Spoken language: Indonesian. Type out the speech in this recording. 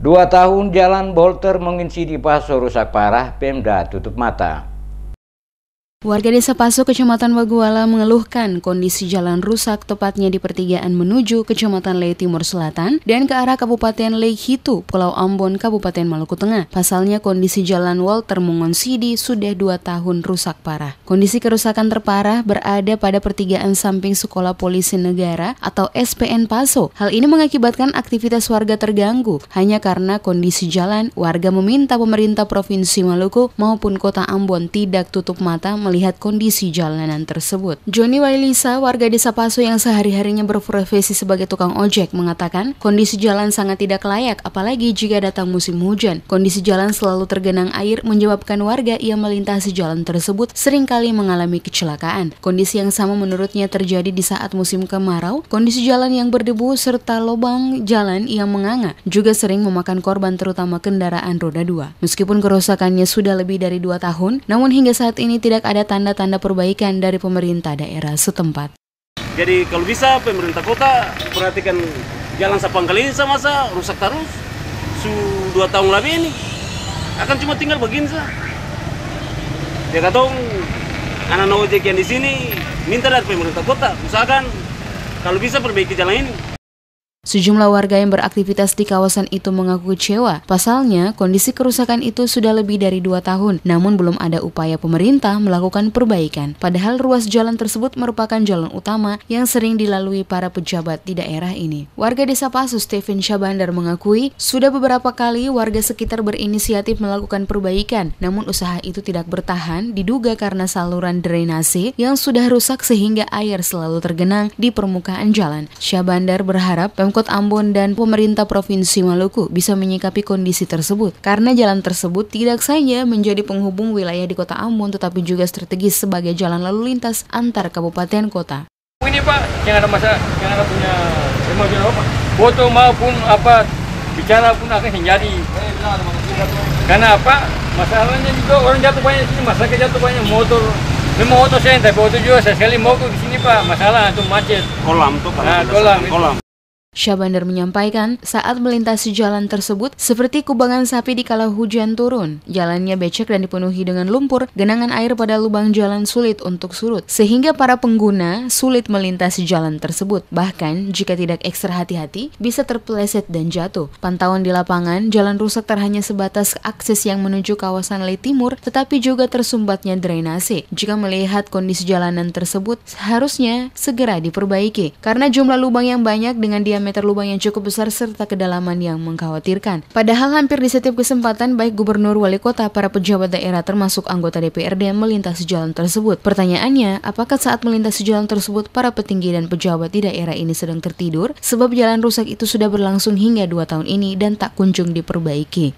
Dua tahun jalan Bolter menginsidi rusak parah, Pemda tutup mata. Warga desa Paso, Kecamatan Baguala mengeluhkan kondisi jalan rusak tepatnya di pertigaan menuju Kecamatan Lei Timur Selatan dan ke arah Kabupaten Lei Hitu, Pulau Ambon, Kabupaten Maluku Tengah. Pasalnya kondisi jalan Walter Mungon Sidi sudah dua tahun rusak parah. Kondisi kerusakan terparah berada pada pertigaan samping Sekolah Polisi Negara atau SPN Paso. Hal ini mengakibatkan aktivitas warga terganggu. Hanya karena kondisi jalan, warga meminta pemerintah Provinsi Maluku maupun Kota Ambon tidak tutup mata melihat kondisi jalanan tersebut. Johnny Wailisa, warga desa Paso yang sehari-harinya berprofesi sebagai tukang ojek, mengatakan kondisi jalan sangat tidak layak, apalagi jika datang musim hujan. Kondisi jalan selalu tergenang air menyebabkan warga yang melintasi jalan tersebut seringkali mengalami kecelakaan. Kondisi yang sama menurutnya terjadi di saat musim kemarau, kondisi jalan yang berdebu serta lubang jalan yang menganga juga sering memakan korban terutama kendaraan roda dua. Meskipun kerusakannya sudah lebih dari dua tahun, namun hingga saat ini tidak ada ada tanda-tanda perbaikan dari pemerintah daerah setempat. Jadi kalau bisa pemerintah kota perhatikan jalan kali ini sama saya rusak terus. Su dua tahun lebih ini akan cuma tinggal begini saja. Ya katong anak-anak ojek yang di sini minta dari pemerintah kota usahakan kalau bisa perbaiki jalan ini. Sejumlah warga yang beraktivitas di kawasan itu mengaku kecewa. Pasalnya, kondisi kerusakan itu sudah lebih dari dua tahun, namun belum ada upaya pemerintah melakukan perbaikan. Padahal ruas jalan tersebut merupakan jalan utama yang sering dilalui para pejabat di daerah ini. Warga desa Pasu, Stephen Syabandar mengakui, sudah beberapa kali warga sekitar berinisiatif melakukan perbaikan, namun usaha itu tidak bertahan, diduga karena saluran drainase yang sudah rusak sehingga air selalu tergenang di permukaan jalan. Syabandar berharap Pemkot Ambon dan pemerintah Provinsi Maluku bisa menyikapi kondisi tersebut karena jalan tersebut tidak saja menjadi penghubung wilayah di Kota Ambon tetapi juga strategis sebagai jalan lalu lintas antar kabupaten kota. Ini Pak, yang ada masa yang ada punya emosi apa? Foto maupun apa bicara pun akan menjadi. Karena apa? Masalahnya juga orang jatuh banyak sini, masalah jatuh banyak motor. Memang motor saya, tapi motor juga saya sekali mau ke sini Pak, masalah itu macet. Kolam tuh, nah, kolam, kolam. Syabandar menyampaikan, saat melintasi jalan tersebut, seperti kubangan sapi di kalau hujan turun. Jalannya becek dan dipenuhi dengan lumpur, genangan air pada lubang jalan sulit untuk surut, sehingga para pengguna sulit melintasi jalan tersebut. Bahkan, jika tidak ekstra hati-hati, bisa terpeleset dan jatuh. Pantauan di lapangan, jalan rusak terhanya sebatas akses yang menuju kawasan Lei Timur, tetapi juga tersumbatnya drainase. Jika melihat kondisi jalanan tersebut, seharusnya segera diperbaiki. Karena jumlah lubang yang banyak dengan dia diameter lubang yang cukup besar serta kedalaman yang mengkhawatirkan. Padahal hampir di setiap kesempatan baik gubernur, wali kota, para pejabat daerah termasuk anggota DPRD melintas jalan tersebut. Pertanyaannya, apakah saat melintas jalan tersebut para petinggi dan pejabat di daerah ini sedang tertidur? Sebab jalan rusak itu sudah berlangsung hingga dua tahun ini dan tak kunjung diperbaiki.